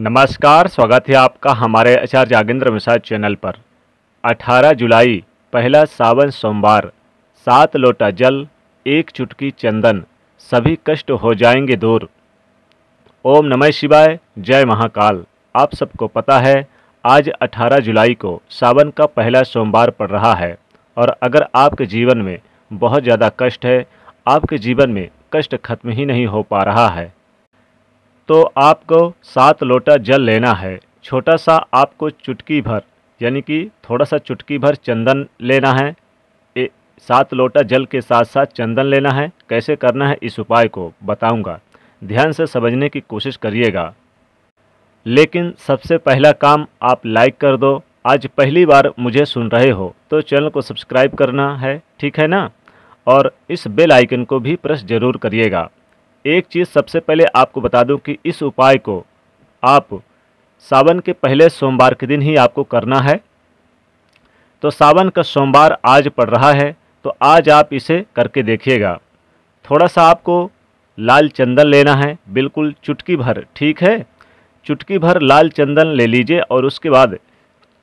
नमस्कार स्वागत है आपका हमारे आचार्य जागेंद्र मिसाज चैनल पर 18 जुलाई पहला सावन सोमवार सात लोटा जल एक चुटकी चंदन सभी कष्ट हो जाएंगे दूर ओम नमः शिवाय जय महाकाल आप सबको पता है आज 18 जुलाई को सावन का पहला सोमवार पड़ रहा है और अगर आपके जीवन में बहुत ज़्यादा कष्ट है आपके जीवन में कष्ट खत्म ही नहीं हो पा रहा है तो आपको सात लोटा जल लेना है छोटा सा आपको चुटकी भर यानी कि थोड़ा सा चुटकी भर चंदन लेना है सात लोटा जल के साथ साथ चंदन लेना है कैसे करना है इस उपाय को बताऊंगा ध्यान से समझने की कोशिश करिएगा लेकिन सबसे पहला काम आप लाइक कर दो आज पहली बार मुझे सुन रहे हो तो चैनल को सब्सक्राइब करना है ठीक है ना और इस बेल आइकन को भी प्रेस जरूर करिएगा एक चीज़ सबसे पहले आपको बता दूं कि इस उपाय को आप सावन के पहले सोमवार के दिन ही आपको करना है तो सावन का सोमवार आज पड़ रहा है तो आज आप इसे करके देखिएगा थोड़ा सा आपको लाल चंदन लेना है बिल्कुल चुटकी भर ठीक है चुटकी भर लाल चंदन ले लीजिए और उसके बाद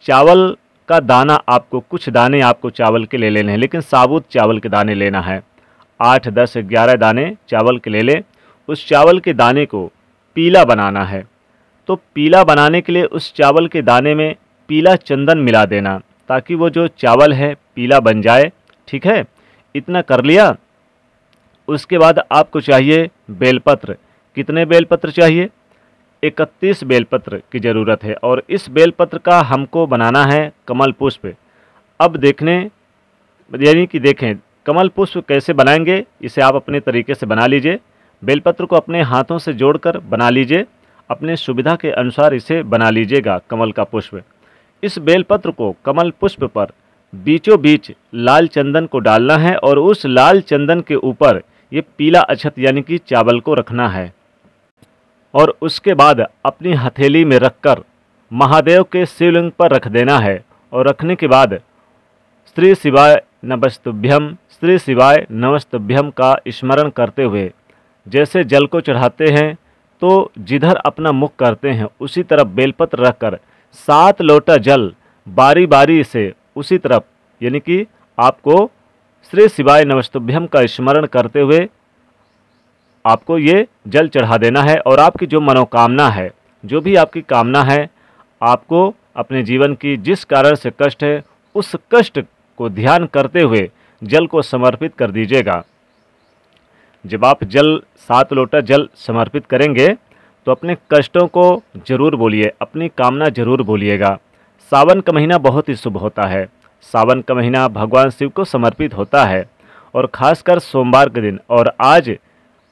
चावल का दाना आपको कुछ दाने आपको चावल के ले लेने हैं लेकिन साबुत चावल के दाने लेना है आठ दस ग्यारह दाने चावल के ले लें उस चावल के दाने को पीला बनाना है तो पीला बनाने के लिए उस चावल के दाने में पीला चंदन मिला देना ताकि वो जो चावल है पीला बन जाए ठीक है इतना कर लिया उसके बाद आपको चाहिए बेलपत्र कितने बेलपत्र चाहिए इकतीस बेलपत्र की ज़रूरत है और इस बेलपत्र का हमको बनाना है कमल पुष्प अब देखने यानी कि देखें कमल पुष्प कैसे बनाएंगे इसे आप अपने तरीके से बना लीजिए बेलपत्र को अपने हाथों से जोड़कर बना लीजिए अपने सुविधा के अनुसार इसे बना लीजिएगा कमल का पुष्प इस बेलपत्र को कमल पुष्प पर बीचों बीच लाल चंदन को डालना है और उस लाल चंदन के ऊपर ये पीला अछत यानी कि चावल को रखना है और उसके बाद अपनी हथेली में रखकर महादेव के शिवलिंग पर रख देना है और रखने के बाद स्त्री शिवाय नमस्तुभ्यम श्री सिवाय नमस्तभ्यम का स्मरण करते हुए जैसे जल को चढ़ाते हैं तो जिधर अपना मुख करते हैं उसी तरफ बेलपत्र रखकर सात लोटा जल बारी बारी से उसी तरफ यानी कि आपको श्री शिवाय नमस्तभ्यम का स्मरण करते हुए आपको ये जल चढ़ा देना है और आपकी जो मनोकामना है जो भी आपकी कामना है आपको अपने जीवन की जिस कारण से कष्ट है उस कष्ट को ध्यान करते हुए जल को समर्पित कर दीजिएगा जब आप जल सात लोटा जल समर्पित करेंगे तो अपने कष्टों को जरूर बोलिए अपनी कामना जरूर बोलिएगा सावन का महीना बहुत ही शुभ होता है सावन का महीना भगवान शिव को समर्पित होता है और खासकर सोमवार के दिन और आज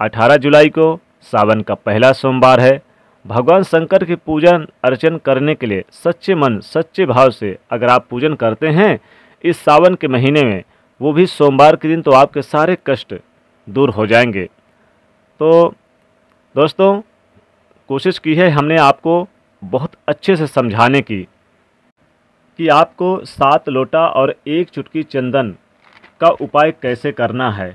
18 जुलाई को सावन का पहला सोमवार है भगवान शंकर की पूजन अर्चन करने के लिए सच्चे मन सच्चे भाव से अगर आप पूजन करते हैं इस सावन के महीने में वो भी सोमवार के दिन तो आपके सारे कष्ट दूर हो जाएंगे तो दोस्तों कोशिश की है हमने आपको बहुत अच्छे से समझाने की कि आपको सात लोटा और एक चुटकी चंदन का उपाय कैसे करना है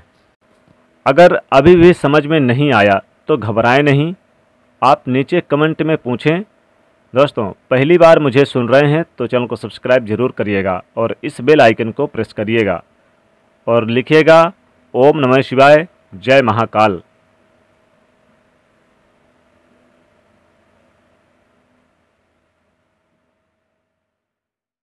अगर अभी भी समझ में नहीं आया तो घबराएं नहीं आप नीचे कमेंट में पूछें दोस्तों पहली बार मुझे सुन रहे हैं तो चैनल को सब्सक्राइब जरूर करिएगा और इस बेल आइकन को प्रेस करिएगा और लिखिएगा ओम नमः शिवाय जय महाकाल